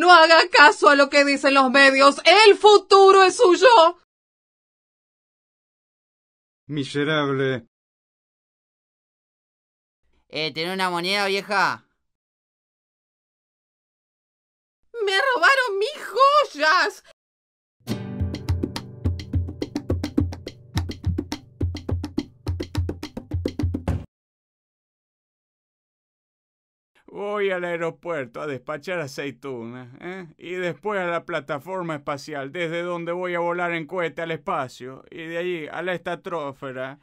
No haga caso a lo que dicen los medios. El futuro es suyo. Miserable. Eh, ¿tiene una moneda vieja? Me robaron mi Voy al aeropuerto a despachar aceitunas ¿eh? y después a la plataforma espacial, desde donde voy a volar en cohete al espacio y de allí a la estratosfera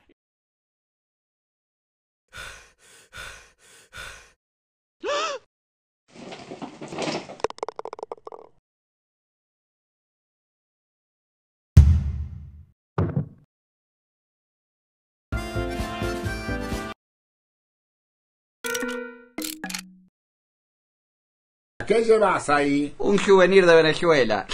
¿Qué llevas ahí? Un juvenil de Venezuela.